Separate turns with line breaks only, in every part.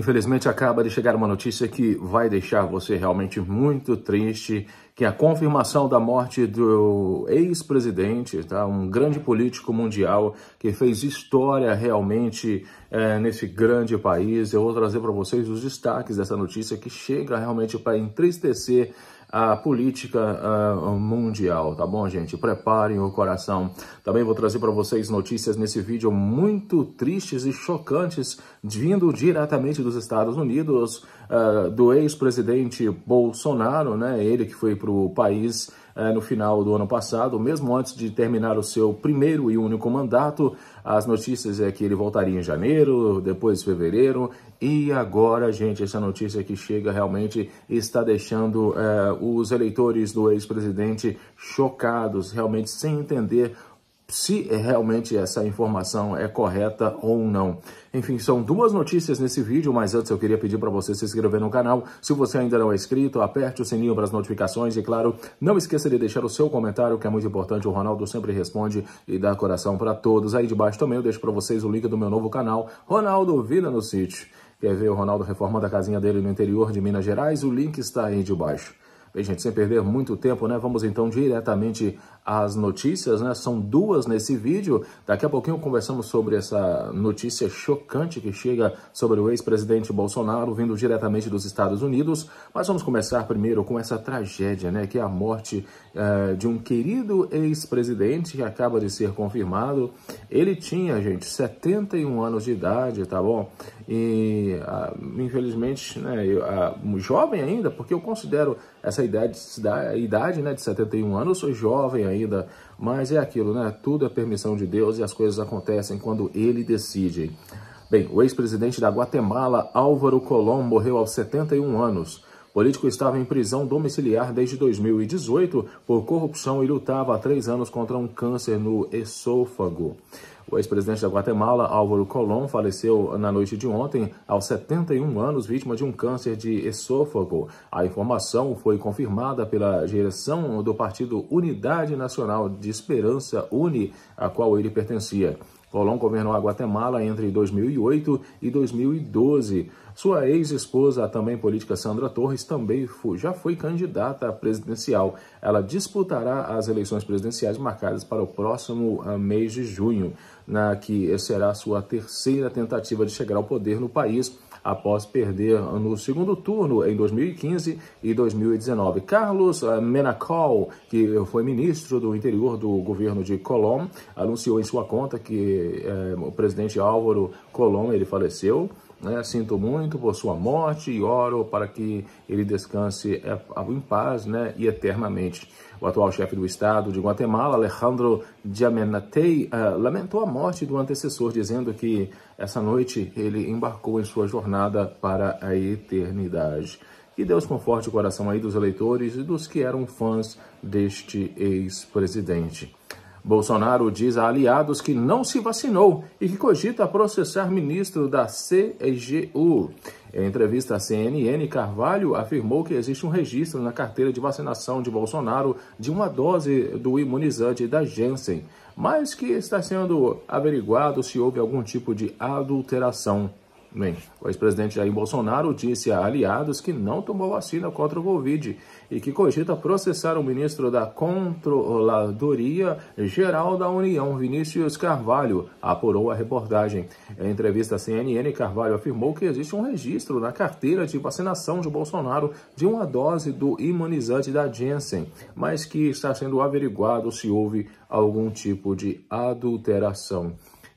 Infelizmente, acaba de chegar uma notícia que vai deixar você realmente muito triste, que é a confirmação da morte do ex-presidente, tá? um grande político mundial que fez história realmente é, nesse grande país. Eu vou trazer para vocês os destaques dessa notícia que chega realmente para entristecer a política uh, mundial, tá bom, gente? Preparem o coração. Também vou trazer para vocês notícias nesse vídeo muito tristes e chocantes, vindo diretamente dos Estados Unidos, uh, do ex-presidente Bolsonaro, né? Ele que foi para o país é, no final do ano passado, mesmo antes de terminar o seu primeiro e único mandato. As notícias é que ele voltaria em janeiro, depois fevereiro, e agora, gente, essa notícia que chega realmente está deixando é, os eleitores do ex-presidente chocados, realmente sem entender se é realmente essa informação é correta ou não. Enfim, são duas notícias nesse vídeo, mas antes eu queria pedir para você se inscrever no canal. Se você ainda não é inscrito, aperte o sininho para as notificações e, claro, não esqueça de deixar o seu comentário, que é muito importante. O Ronaldo sempre responde e dá coração para todos. Aí de baixo também eu deixo para vocês o link do meu novo canal, Ronaldo Vida no Sítio. Quer ver o Ronaldo reformando a casinha dele no interior de Minas Gerais? O link está aí de baixo. Bem, gente, sem perder muito tempo, né? Vamos então diretamente as notícias, né? São duas nesse vídeo. Daqui a pouquinho conversamos sobre essa notícia chocante que chega sobre o ex-presidente Bolsonaro, vindo diretamente dos Estados Unidos. Mas vamos começar primeiro com essa tragédia, né? Que é a morte eh, de um querido ex-presidente que acaba de ser confirmado. Ele tinha, gente, 71 anos de idade, tá bom? E ah, infelizmente, né? Eu, ah, jovem ainda, porque eu considero essa idade, idade né, de 71 anos, eu sou jovem ainda ainda, mas é aquilo, né? Tudo é permissão de Deus e as coisas acontecem quando ele decide. Bem, o ex-presidente da Guatemala, Álvaro Colom morreu aos 71 anos. O político estava em prisão domiciliar desde 2018 por corrupção e lutava há três anos contra um câncer no esôfago. O ex-presidente da Guatemala, Álvaro Colón, faleceu na noite de ontem, aos 71 anos, vítima de um câncer de esôfago. A informação foi confirmada pela direção do partido Unidade Nacional de Esperança, UNE, a qual ele pertencia. Colón governou a Guatemala entre 2008 e 2012. Sua ex-esposa, a também política Sandra Torres, também já foi candidata presidencial. Ela disputará as eleições presidenciais marcadas para o próximo ah, mês de junho, na que será sua terceira tentativa de chegar ao poder no país após perder no segundo turno em 2015 e 2019. Carlos eh, Menacol, que foi ministro do interior do governo de Colón, anunciou em sua conta que eh, o presidente Álvaro Colón ele faleceu né? Sinto muito por sua morte e oro para que ele descanse é, em paz né? e eternamente. O atual chefe do Estado de Guatemala, Alejandro Diamenatei, uh, eh, lamentou a morte do antecessor, dizendo que essa noite ele embarcou em sua jornada para a eternidade. Que Deus conforte o coração aí dos eleitores e dos que eram fãs deste ex-presidente. Bolsonaro diz a aliados que não se vacinou e que cogita processar ministro da CGU. Em entrevista à CNN, Carvalho afirmou que existe um registro na carteira de vacinação de Bolsonaro de uma dose do imunizante da Janssen, mas que está sendo averiguado se houve algum tipo de adulteração. Bem, o ex-presidente Jair Bolsonaro disse a aliados que não tomou vacina contra o Covid e que cogita processar o ministro da Controladoria Geral da União, Vinícius Carvalho, apurou a reportagem. Em entrevista à CNN, Carvalho afirmou que existe um registro na carteira de vacinação de Bolsonaro de uma dose do imunizante da Janssen, mas que está sendo averiguado se houve algum tipo de adulteração.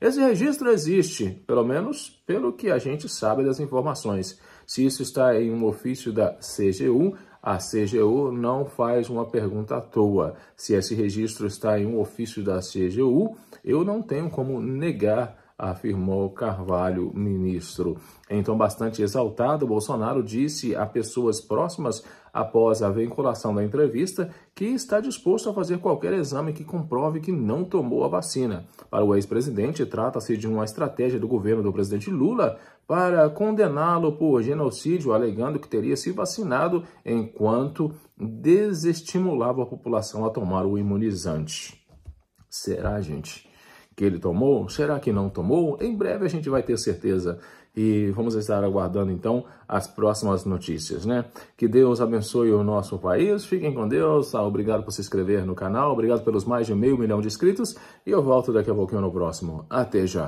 Esse registro existe, pelo menos pelo que a gente sabe das informações. Se isso está em um ofício da CGU, a CGU não faz uma pergunta à toa. Se esse registro está em um ofício da CGU, eu não tenho como negar afirmou Carvalho, ministro. Então, bastante exaltado, Bolsonaro disse a pessoas próximas após a veiculação da entrevista que está disposto a fazer qualquer exame que comprove que não tomou a vacina. Para o ex-presidente, trata-se de uma estratégia do governo do presidente Lula para condená-lo por genocídio, alegando que teria se vacinado enquanto desestimulava a população a tomar o imunizante. Será, gente? que ele tomou? Será que não tomou? Em breve a gente vai ter certeza e vamos estar aguardando então as próximas notícias, né? Que Deus abençoe o nosso país, fiquem com Deus, tá, obrigado por se inscrever no canal, obrigado pelos mais de meio milhão de inscritos e eu volto daqui a pouquinho no próximo. Até já!